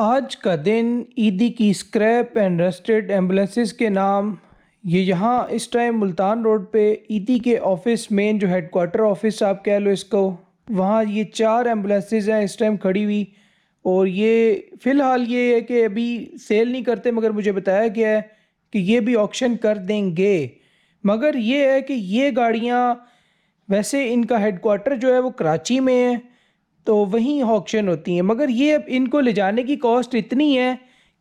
आज का दिन ईदी की स्क्रैप एंड रस्टेड एम्बुलेंसेस के नाम ये यहाँ इस टाइम मुल्तान रोड पे ईदी के ऑफिस मेन जो हेड क्वार्टर ऑफिस आप कह लो इसको वहाँ ये चार एम्बुलेंसेज हैं इस टाइम खड़ी हुई और ये फ़िलहाल ये है कि अभी सेल नहीं करते मगर मुझे बताया गया है कि ये भी ऑक्शन कर देंगे मगर ये है कि ये गाड़ियाँ वैसे इनका हेड क्वार्टर जो है वो कराची में है तो वहीं ऑक्शन होती हैं मगर ये अब इनको ले जाने की कॉस्ट इतनी है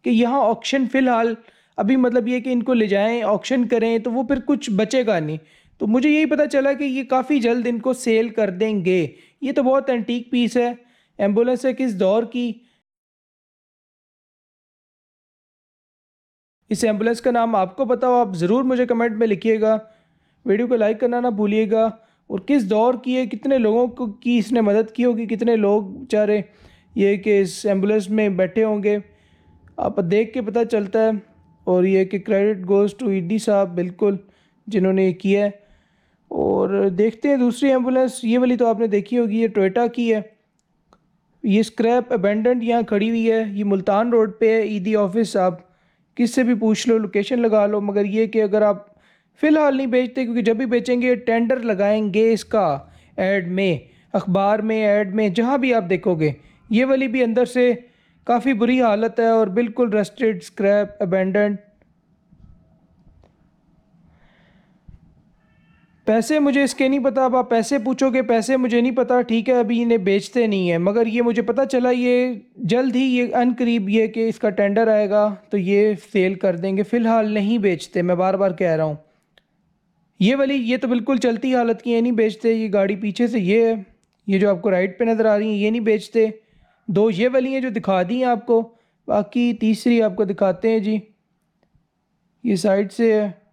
कि यहाँ ऑक्शन फ़िलहाल अभी मतलब ये कि इनको ले जाएं ऑक्शन करें तो वो फिर कुछ बचेगा नहीं तो मुझे यही पता चला कि ये काफ़ी जल्द इनको सेल कर देंगे ये तो बहुत एंटीक पीस है एम्बुलेंस है किस दौर की इस एम्बुलेंस का नाम आपको पता हो आप ज़रूर मुझे कमेंट में लिखिएगा वीडियो को लाइक करना ना भूलिएगा और किस दौर की है कितने लोगों को की इसने मदद की होगी कितने लोग बेचारे ये कि इस एम्बुलेंस में बैठे होंगे आप देख के पता चलता है और ये कि क्रेडिट गोज़ टू ईडी साहब बिल्कुल जिन्होंने ये किया है और देखते हैं दूसरी एम्बुलेंस ये वाली तो आपने देखी होगी ये टोयटा की है ये स्क्रैप अबेंडेंट यहाँ खड़ी हुई है ये मुल्तान रोड पे है ईडी ऑफिस आप किससे भी पूछ लो लोकेशन लगा लो मगर ये कि अगर आप फ़िलहाल नहीं बेचते क्योंकि जब भी बेचेंगे टेंडर लगाएंगे इसका एड में अखबार में एड में जहाँ भी आप देखोगे ये वाली भी अंदर से काफ़ी बुरी हालत है और बिल्कुल रस्टेड स्क्रैप अबेंडेंट पैसे मुझे इसके नहीं पता अब आप पैसे पूछोगे पैसे मुझे नहीं पता ठीक है अभी इन्हें बेचते नहीं है मगर ये मुझे पता चला ये जल्द ही ये अनकरीब ये कि इसका टेंडर आएगा तो ये सेल कर देंगे फ़िलहाल नहीं बेचते मैं बार बार कह रहा हूँ ये वाली ये तो बिल्कुल चलती हालत की है नहीं बेचते ये गाड़ी पीछे से ये है ये जो आपको राइट पे नज़र आ रही है ये नहीं बेचते दो ये वाली हैं जो दिखा दी हैं आपको बाकी तीसरी आपको दिखाते हैं जी ये साइड से है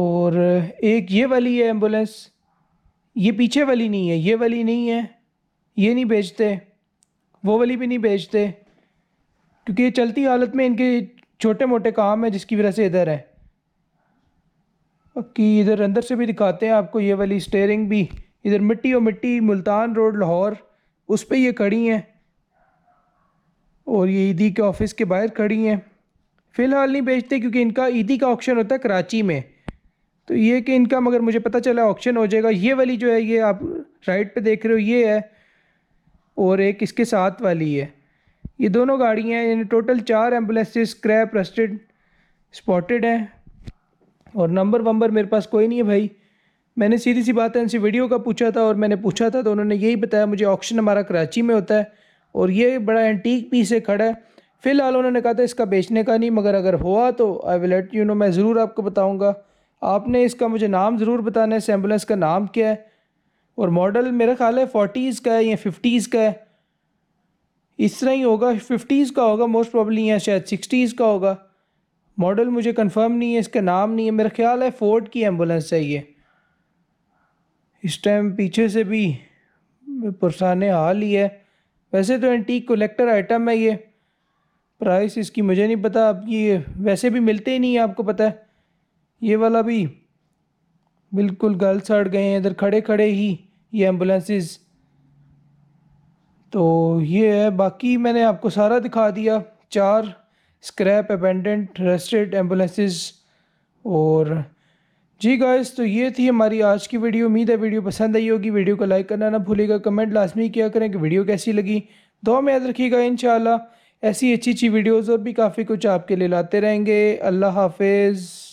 और एक ये वाली है एम्बुलेंस ये पीछे वाली नहीं है ये वाली नहीं है ये नहीं बेचते वो वाली भी नहीं बेचते क्योंकि ये चलती हालत में इनके छोटे मोटे काम है जिसकी वजह से इधर है कि इधर अंदर से भी दिखाते हैं आपको ये वाली स्टेयरिंग भी इधर मिट्टी और मिट्टी मुल्तान रोड लाहौर उस पर ये खड़ी हैं और ये ईदी के ऑफिस के बाहर खड़ी हैं फ़िलहाल नहीं बेचते क्योंकि इनका ईदी का ऑप्शन होता है कराची में तो ये कि इनका मगर मुझे पता चला ऑप्शन हो जाएगा ये वाली जो है ये आप राइट पे देख रहे हो ये है और एक इसके साथ वाली है ये दोनों गाड़ियाँ यानी टोटल चार एम्बुलेंसेज स्क्रैप रस्टेड स्पॉटेड हैं और नंबर वंबर मेरे पास कोई नहीं है भाई मैंने सीधी सी बात है इनसे वीडियो का पूछा था और मैंने पूछा था तो उन्होंने यही बताया मुझे ऑक्शन हमारा कराची में होता है और ये बड़ा एंटीक पीस है खड़ा है फ़िलहाल उन्होंने कहा था इसका बेचने का नहीं मगर अगर हुआ तो I will let you know मैं ज़रूर आपको बताऊँगा आपने इसका मुझे नाम ज़रूर बताना है इस एम्बुलेंस का नाम क्या है और मॉडल मेरा ख्याल है फोर्टीज़ का है या फिफ्टीज़ का है इस तरह ही होगा फिफ्टीज़ का होगा मोस्ट प्रॉब्ली या शायद सिक्सटीज़ का होगा मॉडल मुझे कंफर्म नहीं है इसका नाम नहीं है मेरा ख्याल है फोर्ड की एम्बुलेंस है ये इस टाइम पीछे से भी पुरसान हाल ही है वैसे तो एंटीक कलेक्टर आइटम है ये प्राइस इसकी मुझे नहीं पता अब ये वैसे भी मिलते ही नहीं है आपको पता है ये वाला भी बिल्कुल गल सड़ गए हैं इधर खड़े खड़े ही ये एम्बुलेंसेज़ तो ये है बाकी मैंने आपको सारा दिखा दिया चार स्क्रैप अपेंडेंट रेस्टेड एम्बुलेंसेज और जी गाइस तो ये थी हमारी आज की वीडियो उम्मीद है वीडियो पसंद आई होगी वीडियो को लाइक करना ना भूलेगा कमेंट लाजमी किया करें कि वीडियो कैसी लगी दो में याद रखिएगा इन ऐसी अच्छी अच्छी वीडियोज़ और भी काफ़ी कुछ आपके लिए लाते रहेंगे अल्लाह हाफिज़